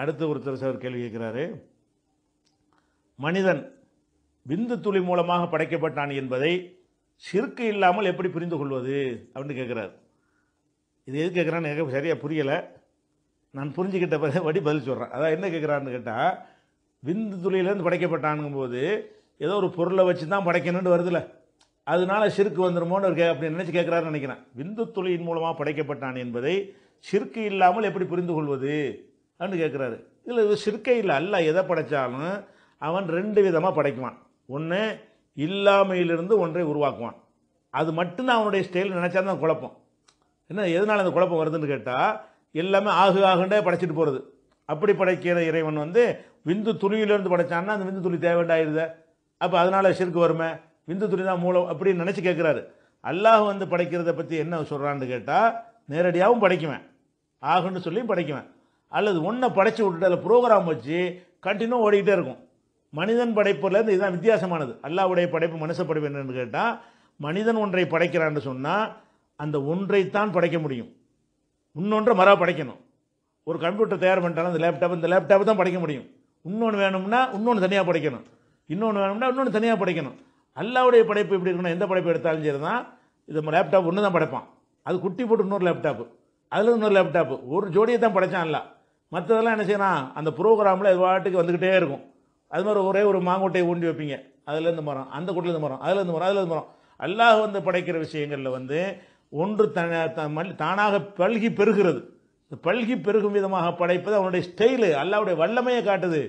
அடுத்து ஒருத்தர் சார் கேள்வி கேட்குறாரு மனிதன் விந்து துளி மூலமாக படைக்கப்பட்டான் என்பதை சிறுக்கு இல்லாமல் எப்படி புரிந்து கொள்வது அப்படின்னு கேட்குறாரு இது எது கேட்குறான்னு எனக்கு சரியாக புரியலை நான் புரிஞ்சுக்கிட்ட பிறகு வடி பதில் சொல்கிறேன் அதான் என்ன கேட்குறான்னு கேட்டால் விந்து துளியிலேருந்து படைக்கப்பட்டானுங்கும் போது ஏதோ ஒரு பொருளை வச்சு தான் படைக்கணும்னு வருதுல்ல அதனால சிறுக்கு வந்துடுமோன்னு ஒரு கே அப்படின்னு நினச்சி கேட்குறாருன்னு நினைக்கிறேன் விந்து துளியின் மூலமாக படைக்கப்பட்டான் என்பதை சிறுக்கு இல்லாமல் எப்படி புரிந்து கொள்வது அப்படின்னு கேட்குறாரு இதில் இது இல்லை அல்ல எதை படைத்தாலும் அவன் ரெண்டு விதமாக படைக்குவான் ஒன்று இல்லாமையிலிருந்து ஒன்றை உருவாக்குவான் அது மட்டும்தான் அவனுடைய ஸ்டைல் நினச்சா தான் குழப்பம் என்ன எதனால் அந்த குழப்பம் வருதுன்னு கேட்டால் எல்லாமே ஆகு ஆகுண்டே படைச்சிட்டு போகிறது அப்படி படைக்கிற இறைவன் வந்து விந்து துணியிலேருந்து படைச்சான்னா அந்த விந்து துணி தேவைண்டாயிருத அப்போ அதனால் சிறுக்கு வருமே விந்து துணி தான் மூலம் அப்படின்னு நினச்சி கேட்குறாரு அல்லாஹ் வந்து படைக்கிறத பற்றி என்ன சொல்கிறான்னு கேட்டால் நேரடியாகவும் படைக்குவேன் ஆகுன்னு சொல்லியும் படைக்குவேன் அல்லது ஒன்றை படைச்சி விட்டுட்டு அதில் ப்ரோக்ராம் வச்சு கண்டினியூ ஓடிக்கிட்டே இருக்கும் மனிதன் படைப்புலேருந்து இதுதான் வித்தியாசமானது அல்லாவுடைய படைப்பு மனுஷ படைப்பு என்னன்னு கேட்டால் மனிதன் ஒன்றை படைக்கிறான்னு சொன்னால் அந்த ஒன்றைத்தான் படைக்க முடியும் இன்னொன்றை மரா படைக்கணும் ஒரு கம்ப்யூட்டர் தயார் பண்ணிட்டாலும் அந்த லேப்டாப் இந்த லேப்டாப் தான் படைக்க முடியும் இன்னொன்று வேணும்னா இன்னொன்று தனியாக படைக்கணும் இன்னொன்று வேணும்னா இன்னொன்று தனியாக படைக்கணும் அல்லாவுடைய படைப்பு எப்படி இருக்கணும் எந்த படைப்பு எடுத்தாலும் சரி தான் இது லேப்டாப் ஒன்று தான் படைப்பான் அது குட்டி போட்டு இன்னொரு லேப்டாப்பு அதில் இன்னொரு லேப்டாப்பு ஒரு ஜோடியை தான் படைச்சான் அல்ல மற்றதெல்லாம் என்ன செய்யணும் அந்த ப்ரோக்ராமில் இது வாட்டுக்கு வந்துக்கிட்டே இருக்கும் அது மாதிரி ஒரே ஒரு மாங்கொட்டையை ஊண்டி வைப்பீங்க அதுலேருந்து மரம் அந்த கொட்டிலேருந்து மரம் அதுலேருந்து மரம் அதுலேருந்து மரம் அல்லாஹ் வந்து படைக்கிற விஷயங்களில் வந்து ஒன்று தானாக பல்கி பெருகிறது பல்கி பெருகும் விதமாக படைப்பது அவனுடைய ஸ்டைலு அல்லாவுடைய வல்லமையை காட்டுது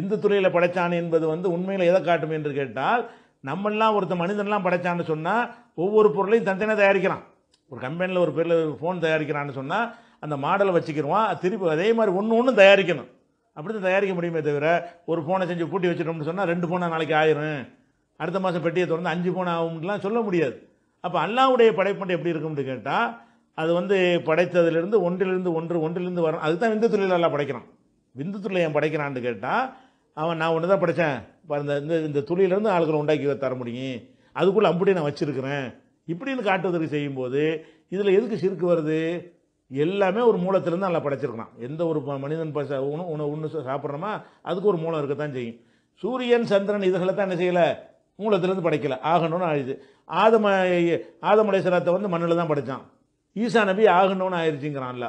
இந்து துறையில் படைத்தான் என்பது வந்து உண்மையில் எதை காட்டும் என்று கேட்டால் நம்மெல்லாம் ஒருத்த மனிதன்லாம் படைத்தான்னு சொன்னால் ஒவ்வொரு பொருளையும் தனித்தனியாக தயாரிக்கிறான் ஒரு கம்பெனியில் ஒரு பேரில் ஒரு ஃபோன் தயாரிக்கிறான்னு சொன்னால் அந்த மாடலை வச்சுக்கிடுவான் திருப்பி அதே மாதிரி ஒன்று ஒன்றும் தயாரிக்கணும் அப்படி தான் தயாரிக்க முடியுமே தவிர ஒரு ஃபோனை செஞ்சு பூட்டி வச்சிட்டோம்னு சொன்னால் ரெண்டு ஃபோனை நாளைக்கு ஆயிரும் அடுத்த மாதம் பெட்டியை தொடர்ந்து அஞ்சு ஃபோன் ஆகும்லாம் சொல்ல முடியாது அப்போ அல்லாவுடைய படைப்பண்டு எப்படி இருக்கும்னு கேட்டால் அது வந்து படைத்ததுலேருந்து ஒன்றிலிருந்து ஒன்று ஒன்றிலிருந்து வரும் அதுதான் விந்து தொழில் நல்லா படைக்கிறான் விந்து தொழில் ஏன் படைக்கிறான்னு கேட்டால் அவன் நான் ஒன்று தான் படைத்தேன் இந்த இந்த இந்த துளியிலேருந்து ஆளுகளை உண்டாக்கி தர முடியும் அதுக்குள்ளே அப்படியே நான் வச்சுருக்கிறேன் இப்படின்னு காட்டுவதற்கு செய்யும்போது இதில் எதுக்கு சிறுக்கு வருது எல்லாமே ஒரு மூலத்திலேருந்து நல்லா படைச்சிருக்கலாம் எந்த ஒரு மனிதன் உணவு உணவு ஒன்று சாப்பிட்றோமா அதுக்கு ஒரு மூலம் இருக்கத்தான் செய்யும் சூரியன் சந்திரன் இதுகளை தான் என்ன செய்யலை மூலத்திலேருந்து படைக்கலை ஆகணும்னு ஆயிடுது ஆதம ஆதமலேஸ்வரத்தை வந்து மண்ணில் தான் படைத்தான் ஈசா நபி ஆகணும்னு ஆயிடுச்சுங்கிறான்ல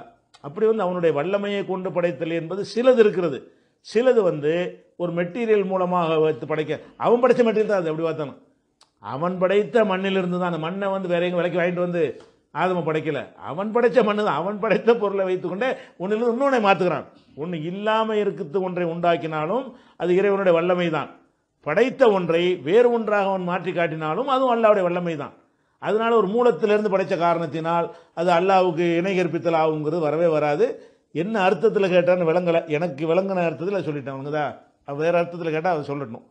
அப்படி வந்து அவனுடைய வல்லமையை கொண்டு படைத்தல் என்பது சிலது இருக்கிறது சிலது வந்து ஒரு மெட்டீரியல் மூலமாக வைத்து படைக்க அவன் படைத்த மெட்டீரியல் தான் அது எப்படி பார்த்தாலும் அவன் படைத்த மண்ணிலிருந்து தான் அந்த மண்ணை வந்து வேற எங்கே விலைக்கு வாங்கிட்டு வந்து ஆதம படைக்கல அவன் படைத்த மண்ணு தான் அவன் படைத்த பொருளை வைத்துக்கொண்டே ஒன்றிலிருந்து இன்னொன்னை மாற்றுகிறான் ஒன்று இல்லாமல் இருக்கிறது ஒன்றை உண்டாக்கினாலும் அது இறைவனுடைய வல்லமை தான் படைத்த ஒன்றை வேறு ஒன்றாக அவன் மாற்றி காட்டினாலும் அதுவும் அல்லாவுடைய வல்லமை தான் அதனால ஒரு மூலத்திலிருந்து படைத்த காரணத்தினால் அது அல்லாவுக்கு இணை கற்பித்தல் ஆகுங்கிறது வரவே வராது என்ன அர்த்தத்தில் கேட்டான்னு விளங்கலை எனக்கு விளங்கின அர்த்தத்தில் சொல்லிட்டேன் அவங்கதா வேறு அர்த்தத்தில் கேட்டால் அதை சொல்லணும்